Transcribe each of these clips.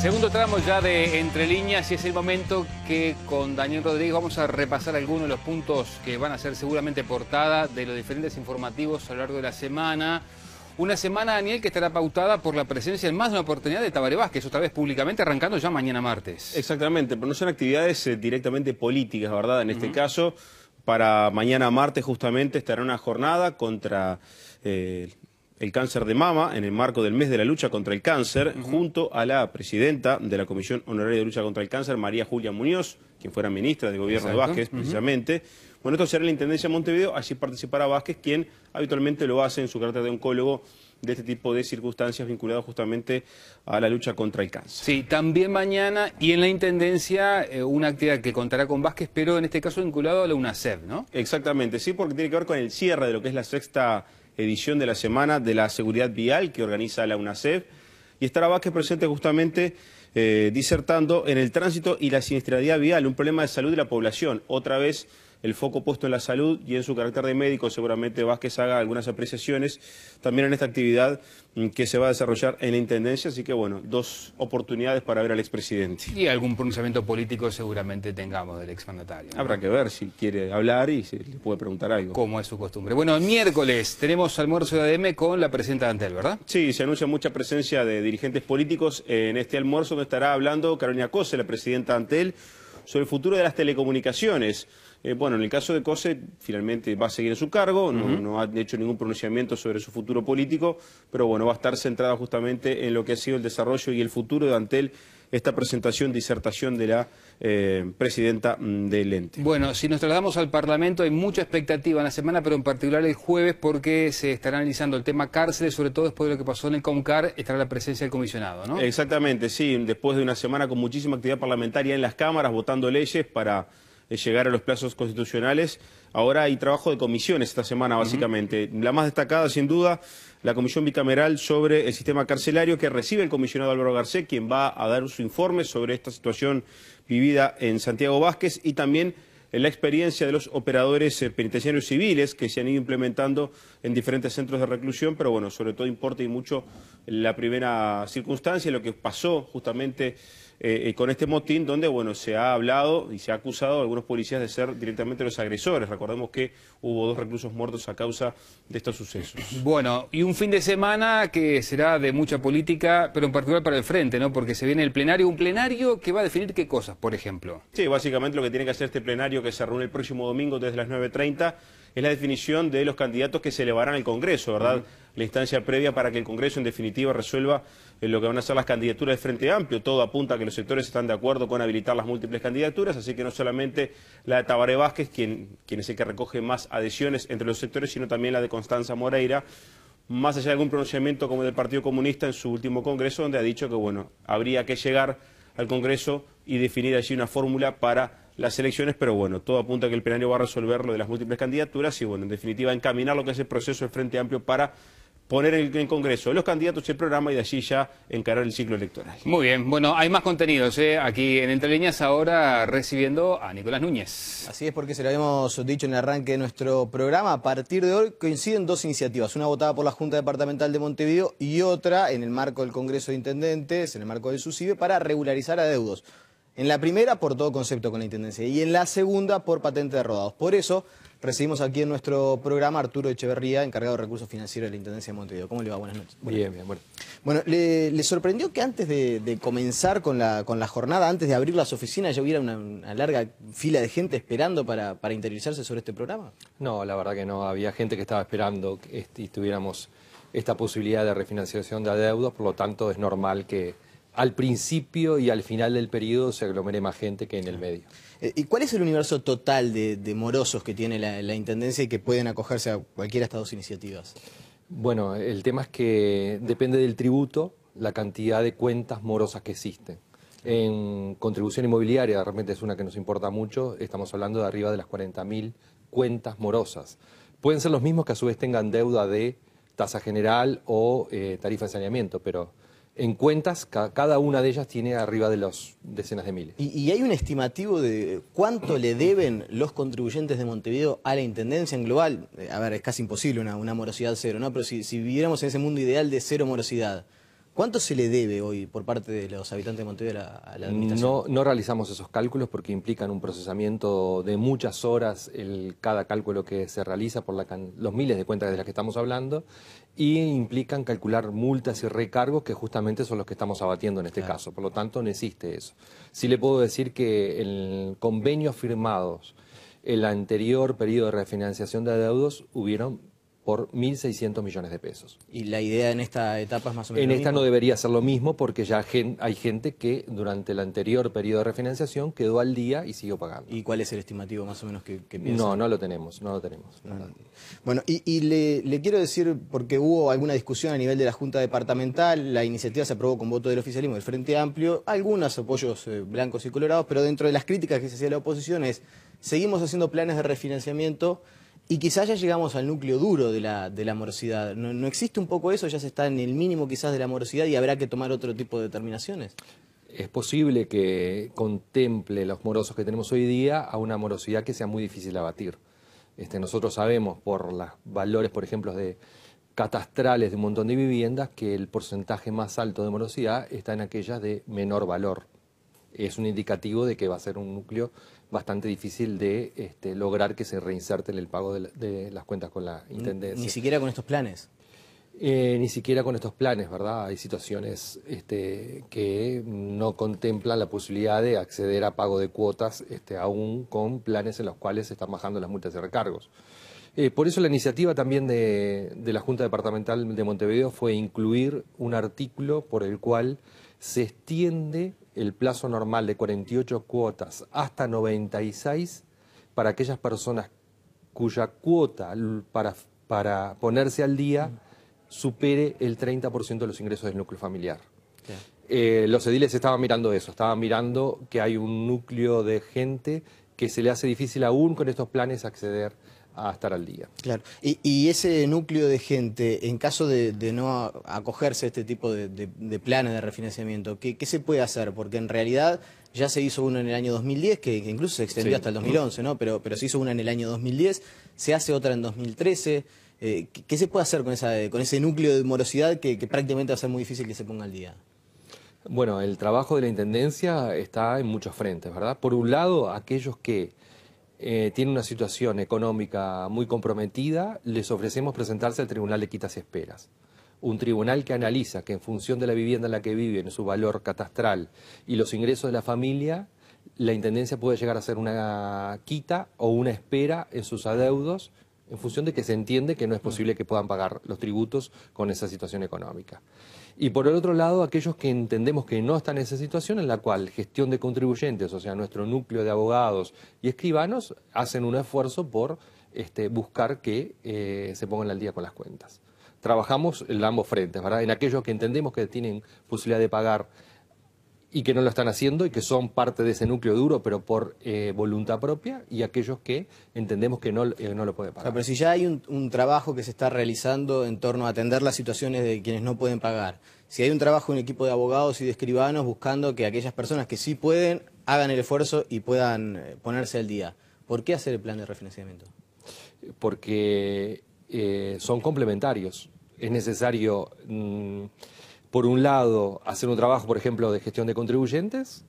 Segundo tramo ya de Entre Líneas y es el momento que con Daniel Rodríguez vamos a repasar algunos de los puntos que van a ser seguramente portada de los diferentes informativos a lo largo de la semana. Una semana, Daniel, que estará pautada por la presencia en más de una oportunidad de que Vázquez, otra vez públicamente, arrancando ya mañana martes. Exactamente, pero no son actividades eh, directamente políticas, ¿verdad? En este caso, para mañana martes justamente estará una jornada contra... el eh, el cáncer de mama en el marco del mes de la lucha contra el cáncer, junto a la presidenta de la Comisión Honoraria de Lucha contra el Cáncer, María Julia Muñoz, quien fuera ministra de Gobierno de Vázquez, precisamente. Bueno, esto será en la Intendencia de Montevideo, así participará Vázquez, quien habitualmente lo hace en su carácter de oncólogo de este tipo de circunstancias vinculadas justamente a la lucha contra el cáncer. Sí, también mañana y en la Intendencia eh, una actividad que contará con Vázquez, pero en este caso vinculado a la UNACEF, ¿no? Exactamente, sí, porque tiene que ver con el cierre de lo que es la sexta edición de la semana de la seguridad vial que organiza la UNACEF. Y estará Vázquez presente justamente eh, disertando en el tránsito y la siniestralidad vial, un problema de salud de la población. Otra vez el foco puesto en la salud y en su carácter de médico seguramente Vázquez haga algunas apreciaciones también en esta actividad mm, que se va a desarrollar en la Intendencia, así que bueno, dos oportunidades para ver al expresidente. Y algún pronunciamiento político seguramente tengamos del ex mandatario. Habrá que ver si quiere hablar y si le puede preguntar algo. Como es su costumbre. Bueno, miércoles tenemos almuerzo de ADM con la presidenta Antel, ¿verdad? Sí, se anuncia mucha presencia de dirigentes políticos en este almuerzo donde estará hablando Carolina Cose, la presidenta Antel, sobre el futuro de las telecomunicaciones. Eh, bueno, en el caso de Cose, finalmente va a seguir en su cargo, no, ha hecho ningún pronunciamiento sobre su futuro político, pero bueno, va a estar centrada justamente en lo que ha sido el desarrollo y el futuro de Antel, esta presentación, disertación de la eh, presidenta mm, del ente. Bueno, si nos trasladamos al Parlamento, hay mucha expectativa en la semana, pero en particular el jueves, porque se estará analizando el tema cárceles, sobre todo después de lo que pasó en el Comcar, estará la presencia del comisionado, ¿no? Exactamente, sí, después de una semana con muchísima actividad parlamentaria en las cámaras, votando leyes para de llegar a los plazos constitucionales. Ahora hay trabajo de comisiones esta semana, básicamente. La más destacada, sin duda, la comisión bicameral sobre el sistema carcelario que recibe el comisionado Álvaro Garcés, quien va a dar su informe sobre esta situación vivida en Santiago Vázquez y también la experiencia de los operadores eh, penitenciarios civiles que se han ido implementando en diferentes centros de reclusión, pero bueno, sobre todo importa y mucho la primera circunstancia, lo que pasó justamente eh, eh, con este motín donde bueno se ha hablado y se ha acusado a algunos policías de ser directamente los agresores. Recordemos que hubo dos reclusos muertos a causa de estos sucesos. Bueno, y un fin de semana que será de mucha política, pero en particular para el frente, ¿no? Porque se viene el plenario, un plenario que va a definir qué cosas, por ejemplo. Sí, básicamente lo que tiene que hacer este plenario que se reúne el próximo domingo desde las 9.30 es la definición de los candidatos que se elevarán al Congreso, ¿verdad? La instancia previa para que el Congreso en definitiva resuelva en lo que van a ser las candidaturas del Frente Amplio. Todo apunta a que los sectores están de acuerdo con habilitar las múltiples candidaturas, así que no solamente la de Tabaré Vázquez, quien, es el que recoge más adhesiones entre los sectores, sino también la de Constanza Moreira, más allá de algún pronunciamiento como del Partido Comunista en su último congreso, donde ha dicho que, bueno, habría que llegar al Congreso y definir allí una fórmula para las elecciones, pero bueno, todo apunta a que el plenario va a resolver lo de las múltiples candidaturas y, bueno, en definitiva, encaminar lo que es el proceso del Frente Amplio para poner en el Congreso los candidatos y el programa y de allí ya encarar el ciclo electoral. Muy bien, bueno, hay más contenidos eh, aquí en Entre ahora recibiendo a Nicolás Núñez. Así es porque se lo habíamos dicho en el arranque de nuestro programa, a partir de hoy coinciden dos iniciativas, una votada por la Junta Departamental de Montevideo y otra en el marco del Congreso de Intendentes, en el marco del SUCIBE, para regularizar adeudos. En la primera por todo concepto con la Intendencia y en la segunda por patente de rodados. Por eso Recibimos aquí en nuestro programa Arturo Echeverría, encargado de recursos financieros de la Intendencia de Montevideo. ¿Cómo le va? Buenas noches. Bien, bien, bueno. Bueno, ¿le, sorprendió que antes de, comenzar con la, con la, jornada, antes de abrir las oficinas, ya hubiera una, larga fila de gente esperando para, para, interiorizarse sobre este programa? No, la verdad que no. Había gente que estaba esperando que y tuviéramos esta posibilidad de refinanciación de adeudos. por lo tanto es normal que al principio y al final del periodo se aglomere más gente que en el medio. Eh, ¿Y cuál es el universo total de, morosos que tiene la, Intendencia y que pueden acogerse a cualquiera de estas dos iniciativas? Bueno, el tema es que depende del tributo la cantidad de cuentas morosas que existen. En contribución inmobiliaria, realmente es una que nos importa mucho, estamos hablando de arriba de las 40.000 cuentas morosas. Pueden ser los mismos que a su vez tengan deuda de tasa general o eh, tarifa de saneamiento, pero en cuentas, cada una de ellas tiene arriba de las decenas de miles. ¿Y, hay un estimativo de cuánto le deben los contribuyentes de Montevideo a la Intendencia en global? Eh, a ver, es casi imposible una, morosidad cero, ¿no? Pero si, si viviéramos en ese mundo ideal de cero morosidad, ¿Cuánto se le debe hoy por parte de los habitantes de Montevideo a la, administración? No, realizamos esos cálculos porque implican un procesamiento de muchas horas el, cada cálculo que se realiza por los miles de cuentas de las que estamos hablando y implican calcular multas y recargos que justamente son los que estamos abatiendo en este caso. Por lo tanto, no existe eso. Sí le puedo decir que el convenio firmados el anterior periodo de refinanciación de adeudos hubieron por 1.600 millones de pesos. ¿Y la idea en esta etapa es más o menos? En esta no debería ser lo mismo porque ya hay gente que durante el anterior periodo de refinanciación quedó al día y siguió pagando. ¿Y cuál es el estimativo más o menos que, piensa? No, no lo tenemos, no lo tenemos. Bueno, y, le, quiero decir, porque hubo alguna discusión a nivel de la Junta Departamental, la iniciativa se aprobó con voto del oficialismo del Frente Amplio, algunos apoyos eh, blancos y colorados, pero dentro de las críticas que se hacía la oposición es, seguimos haciendo planes de refinanciamiento y quizás ya llegamos al núcleo duro de la, morosidad. ¿No, existe un poco eso? ¿Ya se está en el mínimo quizás de la morosidad y habrá que tomar otro tipo de determinaciones? Es posible que contemple los morosos que tenemos hoy día a una morosidad que sea muy difícil de abatir. Este, nosotros sabemos por los valores, por ejemplo, de catastrales de un montón de viviendas que el porcentaje más alto de morosidad está en aquellas de menor valor es un indicativo de que va a ser un núcleo bastante difícil de este, lograr que se reinserte en el pago de, las cuentas con la Intendencia. Ni, siquiera con estos planes. Eh, ni siquiera con estos planes, ¿verdad? Hay situaciones este, que no contemplan la posibilidad de acceder a pago de cuotas, este, aún con planes en los cuales se están bajando las multas de recargos. Eh, por eso la iniciativa también de la Junta Departamental de Montevideo fue incluir un artículo por el cual se extiende el plazo normal de 48 cuotas hasta 96 para aquellas personas cuya cuota para, ponerse al día mm. supere el 30% de los ingresos del núcleo familiar. Eh, los ediles estaban mirando eso, estaban mirando que hay un núcleo de gente que se le hace difícil aún con estos planes acceder a estar al día. Claro. Y, ese núcleo de gente, en caso de, no acogerse a este tipo de, planes de refinanciamiento, ¿qué, se puede hacer? Porque en realidad ya se hizo uno en el año 2010, que, incluso se extendió hasta el 2011, ¿no? Pero, pero se hizo una en el año 2010, se hace otra en 2013. Eh, ¿qué, se puede hacer con, ese núcleo de morosidad que prácticamente va a ser muy difícil que se ponga al día? Bueno, el trabajo de la Intendencia está en muchos frentes, ¿verdad? Por un lado, aquellos que eh, tiene una situación económica muy comprometida, les ofrecemos presentarse al Tribunal de Quitas y Esperas. Un tribunal que analiza que en función de la vivienda en la que viven, su valor catastral y los ingresos de la familia, la Intendencia puede llegar a hacer una quita o una espera en sus adeudos en función de que se entiende que no es posible que puedan pagar los tributos con esa situación económica. Y por el otro lado, aquellos que entendemos que no están en esa situación en la cual gestión de contribuyentes, o sea, nuestro núcleo de abogados y escribanos, hacen un esfuerzo por este, buscar que eh, se pongan al día con las cuentas. Trabajamos en ambos frentes, ¿verdad? En aquellos que entendemos que tienen posibilidad de pagar y que no lo están haciendo y que son parte de ese núcleo duro, pero por eh, voluntad propia, y aquellos que entendemos que no, eh, lo puede pagar. pero si ya hay un trabajo que se está realizando en torno a atender las situaciones de quienes no pueden pagar, si hay un trabajo, un equipo de abogados y de escribanos buscando que aquellas personas que sí pueden hagan el esfuerzo y puedan eh, ponerse al día. ¿Por qué hacer el plan de refinanciamiento? Porque eh, son complementarios. Es necesario, mm, por un lado, hacer un trabajo, por ejemplo, de gestión de contribuyentes,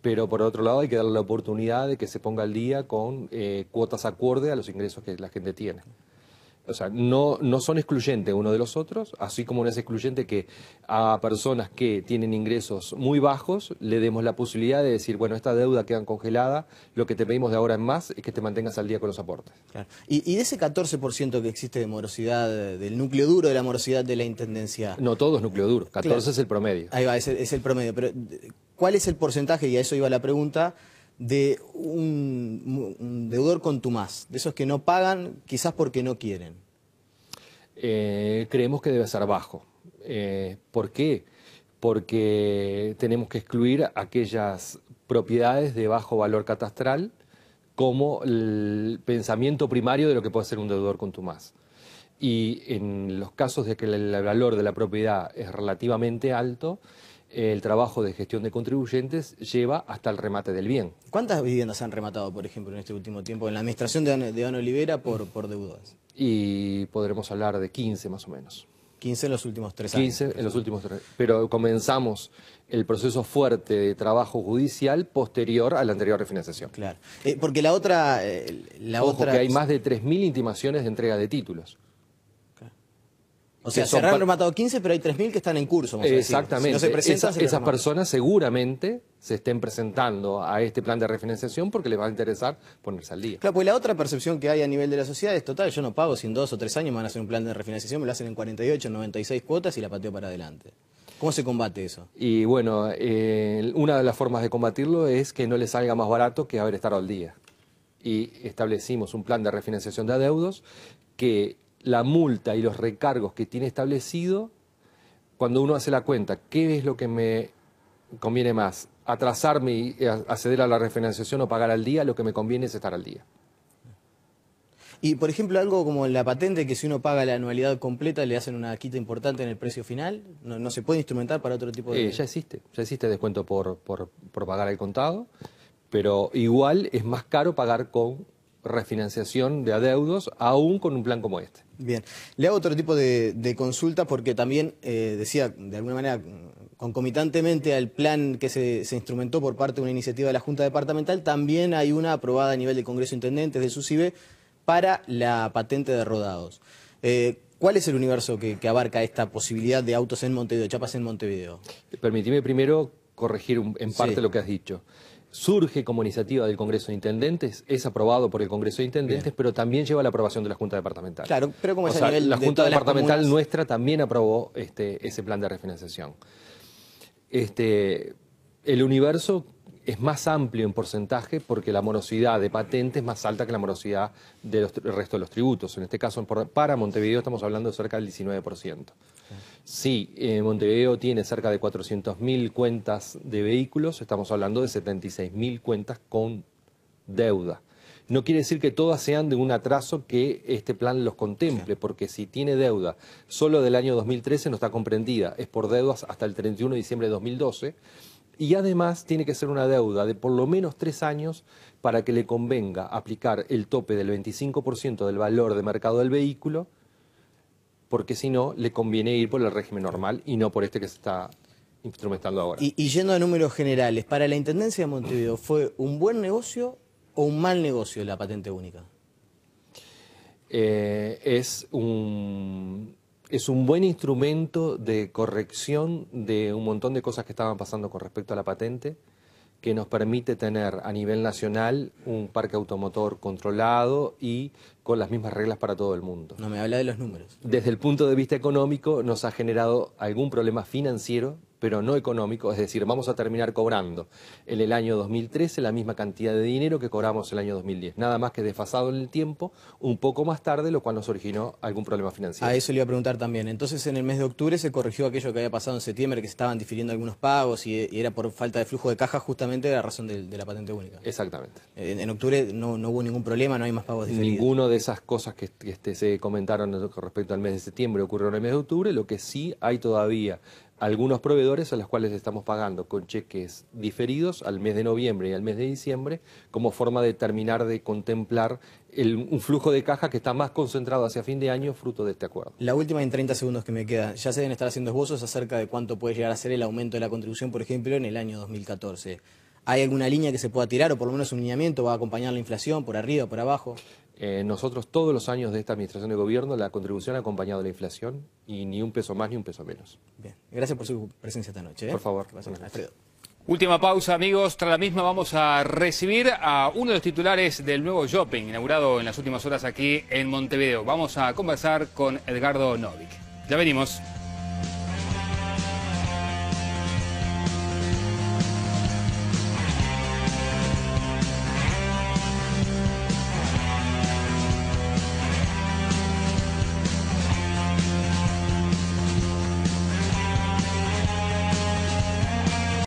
pero por otro lado hay que darle la oportunidad de que se ponga al día con eh, cuotas acorde a los ingresos que la gente tiene. O sea, no, no son excluyentes uno de los otros, así como no es excluyente que a personas que tienen ingresos muy bajos le demos la posibilidad de decir, bueno, esta deuda queda congelada, lo que te pedimos de ahora en más es que te mantengas al día con los aportes. Claro. Y, de ese 14% que existe de morosidad, del núcleo duro de la morosidad de la Intendencia... No, todo es núcleo duro, 14 es el promedio. Ahí va, es el promedio, pero ¿cuál es el porcentaje? Y a eso iba la pregunta de un, un deudor contumaz, de esos que no pagan quizás porque no quieren? Eh, creemos que debe ser bajo. Eh, ¿Por qué? Porque tenemos que excluir aquellas propiedades de bajo valor catastral como el pensamiento primario de lo que puede ser un deudor con más. Y en los casos de que el valor de la propiedad es relativamente alto, el trabajo de gestión de contribuyentes lleva hasta el remate del bien. ¿Cuántas viviendas han rematado, por ejemplo, en este último tiempo en la administración de, de Ana Olivera por, por deudas? Y podremos hablar de 15 más o menos. 15 en los últimos tres años. 15 en los últimos tres. Pero comenzamos el proceso fuerte de trabajo judicial posterior a la anterior refinanciación. Claro. Eh, porque la otra... Eh, que hay más de 3.000 intimaciones de entrega de títulos. O sea, se han rematado 15, pero hay 3.000 que están en curso. Exactamente. esas personas seguramente se estén presentando a este plan de refinanciación porque les va a interesar ponerse al día. Claro, pues la otra percepción que hay a nivel de la sociedad es, total, yo no pago si en dos o tres años me van a hacer un plan de refinanciación, me lo hacen en 48, 96 cuotas y la pateo para adelante. ¿Cómo se combate eso? Y bueno, eh, una de las formas de combatirlo es que no les salga más barato que haber estado al día. Y establecimos un plan de refinanciación de adeudos que la multa y los recargos que tiene establecido, cuando uno hace la cuenta, ¿qué es lo que me conviene más? ¿Atrasarme y eh, acceder a la refinanciación o pagar al día? Lo que me conviene es estar al día. Y, por ejemplo, algo como la patente, que si uno paga la anualidad completa le hacen una quita importante en el precio final, ¿no, se puede instrumentar para otro tipo de...? Eh, ya existe, ya existe descuento por, pagar el contado, pero igual es más caro pagar con refinanciación de adeudos, aún con un plan como este. Bien, le hago otro tipo de, consulta porque también eh, decía, de alguna manera, concomitantemente al plan que se, instrumentó por parte de una iniciativa de la Junta Departamental, también hay una aprobada a nivel del Congreso ...Intendente del SUCIBE para la patente de rodados. Eh, ¿Cuál es el universo que, abarca esta posibilidad de autos en Montevideo, chapas en Montevideo? Permitime primero corregir en parte lo que has dicho surge como iniciativa del Congreso de Intendentes, es aprobado por el Congreso de Intendentes, pero también lleva la aprobación de la Junta Departamental. Claro, pero como es la Junta Departamental nuestra también aprobó este, ese plan de refinanciación. Este, el universo es más amplio en porcentaje porque la morosidad de patentes es más alta que la morosidad del resto de los tributos. En este caso, para Montevideo estamos hablando de cerca del 19%. Sí, eh, Montevideo tiene cerca de 400.000 cuentas de vehículos, estamos hablando de 76.000 cuentas con deuda. No quiere decir que todas sean de un atraso que este plan los contemple, porque si tiene deuda solo del año 2013 no está comprendida, es por deudas hasta el 31 de diciembre de 2012, y además tiene que ser una deuda de por lo menos tres años para que le convenga aplicar el tope del 25% del valor de mercado del vehículo porque si no, le conviene ir por el régimen normal y no por este que se está instrumentando ahora. Y, yendo a números generales, para la Intendencia de Montevideo, ¿fue un buen negocio o un mal negocio la patente única? Eh, es, un, es un buen instrumento de corrección de un montón de cosas que estaban pasando con respecto a la patente que nos permite tener a nivel nacional un parque automotor controlado y con las mismas reglas para todo el mundo. No me habla de los números. Desde el punto de vista económico nos ha generado algún problema financiero pero no económico, es decir, vamos a terminar cobrando en el año 2013 la misma cantidad de dinero que cobramos el año 2010, nada más que desfasado en el tiempo, un poco más tarde, lo cual nos originó algún problema financiero. A eso le iba a preguntar también. Entonces, en el mes de octubre se corrigió aquello que había pasado en septiembre, que se estaban difiriendo algunos pagos y, era por falta de flujo de caja justamente la razón de, la patente única. Exactamente. En, octubre no, no, hubo ningún problema, no hay más pagos diferidos. Ninguno de esas cosas que, este, se comentaron respecto al mes de septiembre ocurrieron en el mes de octubre, lo que sí hay todavía algunos proveedores a los cuales estamos pagando con cheques diferidos al mes de noviembre y al mes de diciembre como forma de terminar de contemplar el, un flujo de caja que está más concentrado hacia fin de año fruto de este acuerdo. La última en 30 segundos que me queda. Ya se deben estar haciendo esbozos acerca de cuánto puede llegar a ser el aumento de la contribución, por ejemplo, en el año 2014. ¿Hay alguna línea que se pueda tirar o por lo menos un lineamiento va a acompañar la inflación por arriba, o por abajo? Eh, nosotros todos los años de esta administración de gobierno la contribución ha acompañado la inflación y ni un peso más ni un peso menos. Bien, gracias por su presencia esta noche. ¿eh? Por favor. Última pausa, amigos. Tras la misma vamos a recibir a uno de los titulares del nuevo shopping inaugurado en las últimas horas aquí en Montevideo. Vamos a conversar con Edgardo Novik. Ya venimos.